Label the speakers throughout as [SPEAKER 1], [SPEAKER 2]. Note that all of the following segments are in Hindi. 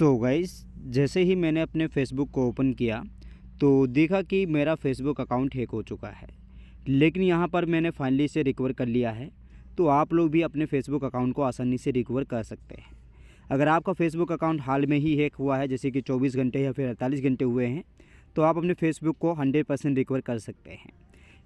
[SPEAKER 1] सो so गाइस जैसे ही मैंने अपने फेसबुक को ओपन किया तो देखा कि मेरा फेसबुक अकाउंट हैक हो चुका है लेकिन यहाँ पर मैंने फाइनली इसे रिकवर कर लिया है तो आप लोग भी अपने फेसबुक अकाउंट को आसानी से रिकवर कर सकते हैं अगर आपका फेसबुक अकाउंट हाल में ही हैक हुआ है जैसे कि 24 घंटे या फिर अड़तालीस घंटे हुए हैं तो आप अपने फेसबुक को 100 परसेंट रिकवर कर सकते हैं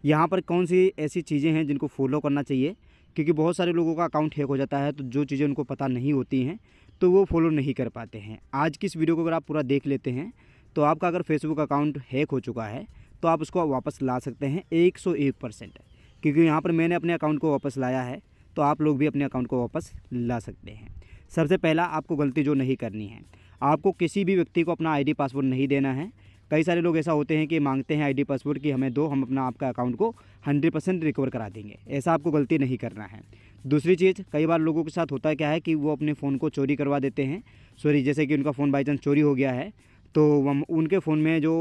[SPEAKER 1] यहाँ पर कौन सी ऐसी चीज़ें हैं जिनको फॉलो करना चाहिए क्योंकि बहुत सारे लोगों का अकाउंट हैक हो जाता है तो जो चीज़ें उनको पता नहीं होती हैं तो वो फॉलो नहीं कर पाते हैं आज की इस वीडियो को अगर आप पूरा देख लेते हैं तो आपका अगर फेसबुक अकाउंट हैक हो चुका है तो आप उसको वापस ला सकते हैं एक सौ एक परसेंट क्योंकि यहाँ पर मैंने अपने अकाउंट को वापस लाया है तो आप लोग भी अपने अकाउंट को वापस ला सकते हैं सबसे पहला आपको गलती जो नहीं करनी है आपको किसी भी व्यक्ति को अपना आईडी पासवर्ड नहीं देना है कई सारे लोग ऐसा होते हैं कि मांगते हैं आईडी पासवर्ड कि हमें दो हम अपना आपका अकाउंट को 100 परसेंट रिकवर करा देंगे ऐसा आपको गलती नहीं करना है दूसरी चीज़ कई बार लोगों के साथ होता है क्या है कि वो अपने फ़ोन को चोरी करवा देते हैं सॉरी जैसे कि उनका फ़ोन बाई चांस चोरी हो गया है तो उनके फ़ोन में जो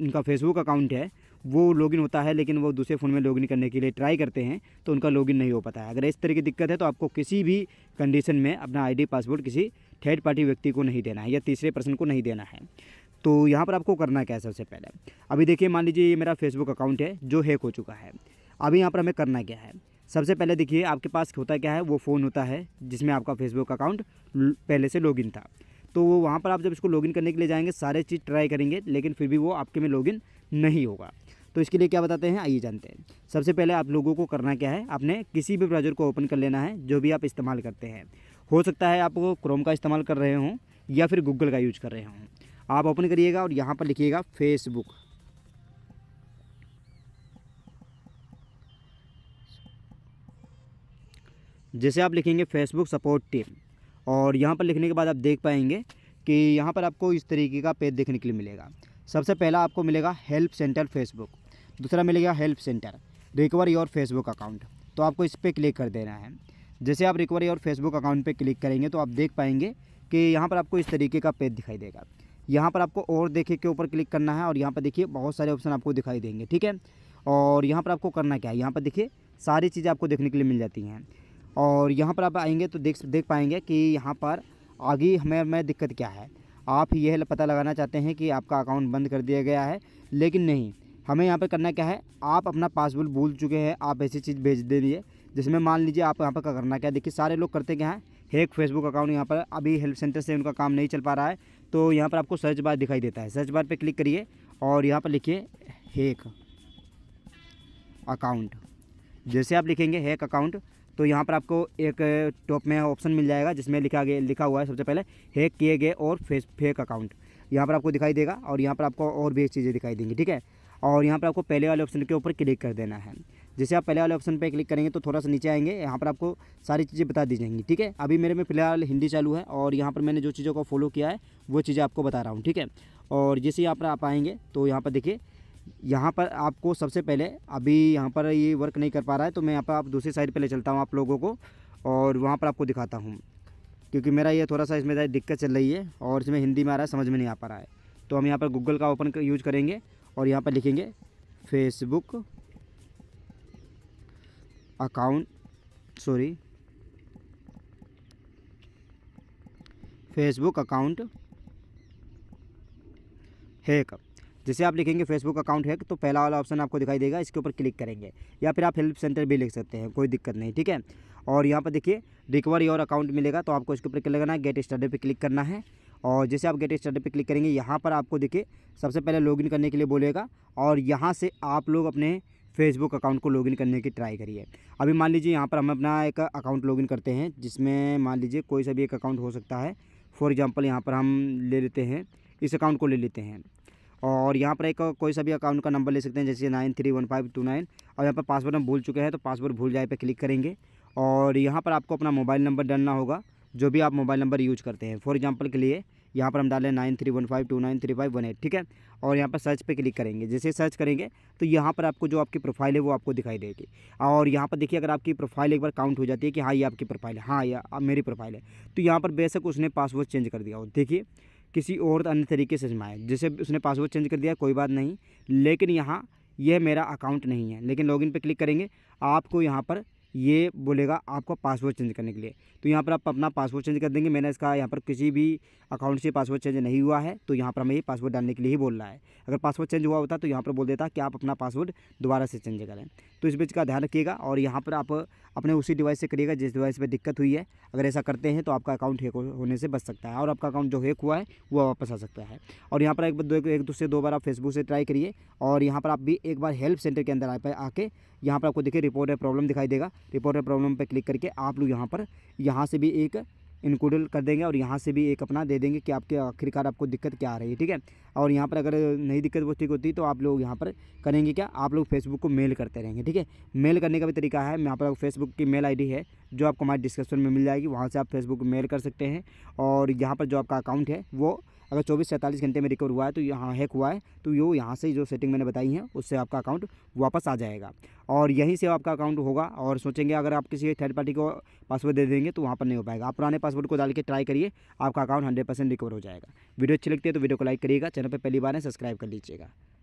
[SPEAKER 1] उनका फेसबुक अकाउंट है वो लॉगिन होता है लेकिन वो दूसरे फ़ोन में लॉगिन करने के लिए ट्राई करते हैं तो उनका लॉगिन नहीं हो पाता है अगर इस तरह की दिक्कत है तो आपको किसी भी कंडीशन में अपना आईडी पासवर्ड किसी थर्ड पार्टी व्यक्ति को नहीं देना है या तीसरे पर्सन को नहीं देना है तो यहाँ पर आपको करना क्या है सबसे पहले अभी देखिए मान लीजिए ये मेरा फेसबुक अकाउंट है जो हैक हो चुका है अभी यहाँ पर हमें करना क्या है सबसे पहले देखिए आपके पास होता क्या है वो फ़ोन होता है जिसमें आपका फेसबुक अकाउंट पहले से लॉगिन था तो वो वहाँ पर आप जब इसको लॉगिन करने के लिए जाएंगे सारे चीज़ ट्राई करेंगे लेकिन फिर भी वो आपके में लॉगिन नहीं होगा तो इसके लिए क्या बताते हैं आइए जानते हैं सबसे पहले आप लोगों को करना क्या है आपने किसी भी ब्राउज़र को ओपन कर लेना है जो भी आप इस्तेमाल करते हैं हो सकता है आप क्रोम का इस्तेमाल कर रहे हों या फिर गूगल का यूज कर रहे हों आप ओपन करिएगा और यहाँ पर लिखिएगा फेसबुक जैसे आप लिखेंगे फेसबुक सपोर्ट टीम और यहाँ पर लिखने के बाद आप देख पाएंगे कि यहाँ पर आपको इस तरीके का पेज देखने के लिए मिलेगा सबसे पहला आपको मिलेगा हेल्प सेंटर फेसबुक दूसरा मिलेगा help center recover your Facebook account तो आपको इस पर क्लिक कर देना है जैसे आप रिकवर योर फेसबुक अकाउंट पर क्लिक करेंगे तो आप देख पाएंगे कि यहाँ पर आपको इस तरीके का पेज दिखाई देगा यहाँ पर आपको और देखे के ऊपर क्लिक करना है और यहाँ पर देखिए बहुत सारे ऑप्शन आपको दिखाई देंगे ठीक है और यहाँ पर आपको करना क्या है यहाँ पर देखिए सारी चीज़ें आपको देखने के लिए मिल जाती हैं और यहाँ पर आप आएंगे तो देख देख पाएंगे कि यहाँ पर आगे हमें में दिक्कत क्या है आप यह पता लगाना चाहते हैं कि आपका अकाउंट बंद कर दिया गया है लेकिन नहीं हमें यहाँ पर करना क्या है आप अपना पासबुक भूल चुके हैं आप ऐसी चीज़ भेज दे दिए जिसमें मान लीजिए आप यहाँ पर क्या करना क्या है देखिए सारे लोग करते क्या हैं हेक फेसबुक अकाउंट यहाँ पर अभी हेल्प सेंटर से उनका काम नहीं चल पा रहा है तो यहाँ पर आपको सर्च बार दिखाई देता है सर्च बार पर क्लिक करिए और यहाँ पर लिखिए हेक अकाउंट जैसे आप लिखेंगे हैक अकाउंट तो यहाँ पर आपको एक टॉप में ऑप्शन मिल जाएगा जिसमें लिखा गया लिखा हुआ है सबसे पहले हैक किए गए और फेस फेक अकाउंट यहाँ पर आपको दिखाई देगा और यहाँ पर आपको और भी चीज़ें दिखाई देंगी ठीक है और यहाँ पर आपको पहले वाले ऑप्शन के ऊपर क्लिक कर देना है जैसे आप पहले वाले ऑप्शन पर क्लिक करेंगे तो थोड़ा सा नीचे आएंगे यहाँ पर आपको सारी चीज़ें बता दी जाएंगी ठीक है अभी मेरे में फ़िलहाल हिंदी चालू है और यहाँ पर मैंने जो चीज़ों को फॉलो किया है वो चीज़ें आपको बता रहा हूँ ठीक है और जैसे यहाँ पर आप आएँगे तो यहाँ पर देखिए यहाँ पर आपको सबसे पहले अभी यहाँ पर ये वर्क नहीं कर पा रहा है तो मैं यहाँ पर आप दूसरी साइड पे ले चलता हूँ आप लोगों को और वहाँ पर आपको दिखाता हूँ क्योंकि मेरा ये थोड़ा सा इसमें दिक्कत चल रही है और इसमें हिंदी में आ रहा है समझ में नहीं आ पा रहा है तो हम यहाँ पर गूगल का ओपन यूज करेंगे और यहाँ पर लिखेंगे Facebook account sorry Facebook account कब जैसे आप लिखेंगे फेसबुक अकाउंट है तो पहला वाला ऑप्शन आपको दिखाई देगा इसके ऊपर क्लिक करेंगे या फिर आप हेल्प सेंटर भी लिख सकते हैं कोई दिक्कत नहीं ठीक है और यहाँ पर देखिए रिकवरी और अकाउंट मिलेगा तो आपको इसके ऊपर क्लिक करना है गेट स्टडी पर क्लिक करना है और जैसे आप गेट स्टडी पर क्लिक करेंगे यहाँ पर आपको देखिए सबसे पहले लॉगिन करने के लिए बोलेगा और यहाँ से आप लोग अपने फेसबुक अकाउंट को लॉगिन करने की ट्राई करिए अभी मान लीजिए यहाँ पर हम अपना एक अकाउंट लॉगिन करते हैं जिसमें मान लीजिए कोई सा भी एक अकाउंट हो सकता है फॉर एग्ज़ाम्पल यहाँ पर हम ले लेते हैं इस अकाउंट को ले लेते हैं और यहाँ पर एक कोई सा भी अकाउंट का नंबर ले सकते हैं जैसे nine three one five two nine और यहाँ पर पासवर्ड हम भूल चुके हैं तो पासवर्ड भूल जाए पर क्लिक करेंगे और यहाँ पर आपको अपना मोबाइल नंबर डालना होगा जो भी आप मोबाइल नंबर यूज करते हैं फॉर एग्जाम्पल के लिए यहाँ पर हम डालें nine three one five two nine three five one eight ठीक है और यहाँ पर सर्च पे क्लिक करेंगे जैसे सर्च करेंगे तो यहाँ पर आपको जो आपकी प्रोफाइल है वो आपको दिखाई देगी और यहाँ पर देखिए अगर आपकी प्रोफाइल एक बार काउंट हो जाती है कि हाँ ये आपकी प्रोफाइल है हाँ ये मेरी प्रोफाइल है तो यहाँ पर बेशक उसने पासवर्ड चेंज कर दिया हो देखिए किसी और अन्य तरीके से जमाए जैसे उसने पासवर्ड चेंज कर दिया कोई बात नहीं लेकिन यहाँ यह मेरा अकाउंट नहीं है लेकिन लॉगिन पे क्लिक करेंगे आपको यहाँ पर ये बोलेगा आपका पासवर्ड चेंज करने के लिए तो यहाँ पर आप अपना पासवर्ड चेंज कर देंगे मैंने इसका यहाँ पर किसी भी अकाउंट से पासवर्ड चेंज नहीं हुआ है तो यहाँ पर हमें ये पासवर्ड डालने के लिए ही बोल रहा है अगर पासवर्ड चेंज हुआ होता तो यहाँ पर बोल देता कि आप अपना पासवर्ड दोबारा से चेंज करें तो इस बीच का ध्यान रखिएगा और यहाँ पर आप अपने उसी डिवाइस से करिएगा जिस डिवाइस पर दिक्कत हुई है अगर ऐसा करते हैं तो आपका अकाउंट हैक होने से बच सकता है और आपका अकाउंट जो हैक हुआ है वो वापस आ सकता है और यहाँ पर एक एक दूसरे दो बार आप फेसबुक से ट्राई करिए और यहाँ पर आप भी एक बार हेल्प सेंटर के अंदर आके यहाँ पर आपको देखिए रिपोर्ट है प्रॉब्लम दिखाई देगा रिपोर्टर प्रॉब्लम पर क्लिक करके आप लोग यहाँ पर यहाँ से भी एक इनक्लूड कर देंगे और यहाँ से भी एक अपना दे देंगे कि आपके आखिरकार आपको दिक्कत क्या आ रही है ठीक है और यहाँ पर अगर नहीं दिक्कत वो ठीक होती तो आप लोग यहाँ पर करेंगे क्या आप लोग फेसबुक को मेल करते रहेंगे ठीक है मेल करने का भी तरीका है यहाँ पर फेसबुक की मेल आईडी है जो आपको हमारे डिस्क्रिप्शन में मिल जाएगी वहाँ से आप फेसबुक मेल कर सकते हैं और यहाँ पर जो आपका अकाउंट है वो अगर चौबीस सैंतालीस घंटे में रिकवर हुआ है तो यहाँ हैक हुआ है तो यो यहाँ से जो सेटिंग मैंने बताई है उससे आपका अकाउंट वापस आ जाएगा और यहीं से आपका अकाउंट होगा और सोचेंगे अगर आप किसी थर्ड पार्टी को पासवर्ड दे देंगे तो वहाँ पर नहीं हो पाएगा आप पुराने पासवर्ड को डाल के ट्राई करिए आपका अकाउंट हंड्रेड रिकवर हो जाएगा वीडियो अच्छी लगती है तो वीडियो को लाइक करिएगा चैनल पर पहली बार है सब्सक्राइब कर लीजिएगा